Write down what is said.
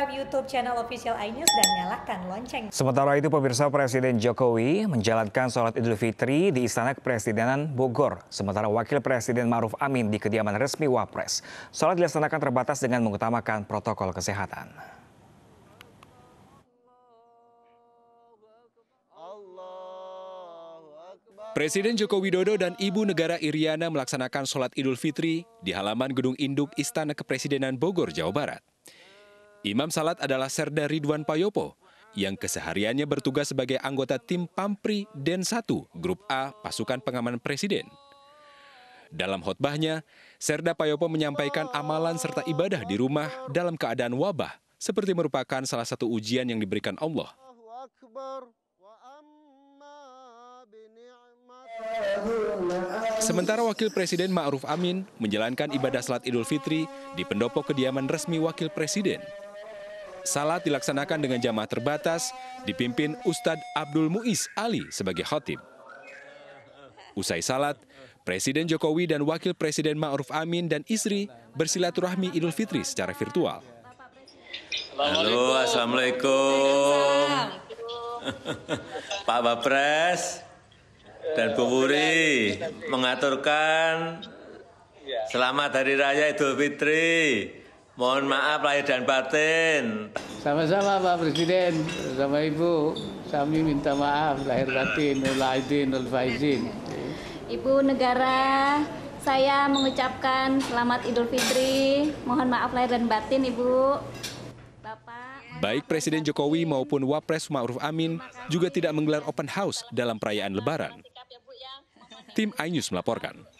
subscribe YouTube channel official iNews dan nyalakan lonceng. Sementara itu pemirsa Presiden Jokowi menjalankan sholat Idul Fitri di Istana Kepresidenan Bogor. Sementara Wakil Presiden Maruf Amin di kediaman resmi Wapres. Sholat dilaksanakan terbatas dengan mengutamakan protokol kesehatan. Presiden Joko Widodo dan Ibu Negara Iriana melaksanakan sholat Idul Fitri di halaman Gedung Induk Istana Kepresidenan Bogor, Jawa Barat. Imam Salat adalah Serda Ridwan Payopo yang kesehariannya bertugas sebagai anggota tim Pampri Den 1 Grup A Pasukan Pengaman Presiden. Dalam khutbahnya, Serda Payopo menyampaikan amalan serta ibadah di rumah dalam keadaan wabah seperti merupakan salah satu ujian yang diberikan Allah. Sementara Wakil Presiden Ma'ruf Amin menjalankan ibadah salat Idul Fitri di pendopo kediaman resmi Wakil Presiden Salat dilaksanakan dengan jamaah terbatas, dipimpin Ustadz Abdul Muiz Ali sebagai khotib. Usai salat, Presiden Jokowi dan Wakil Presiden Ma'ruf Amin dan istri bersilaturahmi Idul Fitri secara virtual. Halo, Assalamualaikum. Pak Bapres dan Bu Wuri mengaturkan selamat Hari Raya Idul Fitri. Mohon maaf lahir dan batin. Sama-sama Pak Presiden, sama Ibu. Kami minta maaf lahir batin, ul aidin, ul faizin. Ibu negara, saya mengucapkan selamat Idul Fitri. Mohon maaf lahir dan batin, Ibu. Bapak. Baik Presiden Jokowi maupun Wapres Ma'ruf Amin juga tidak menggelar open house dalam perayaan Lebaran. Tim iNews melaporkan.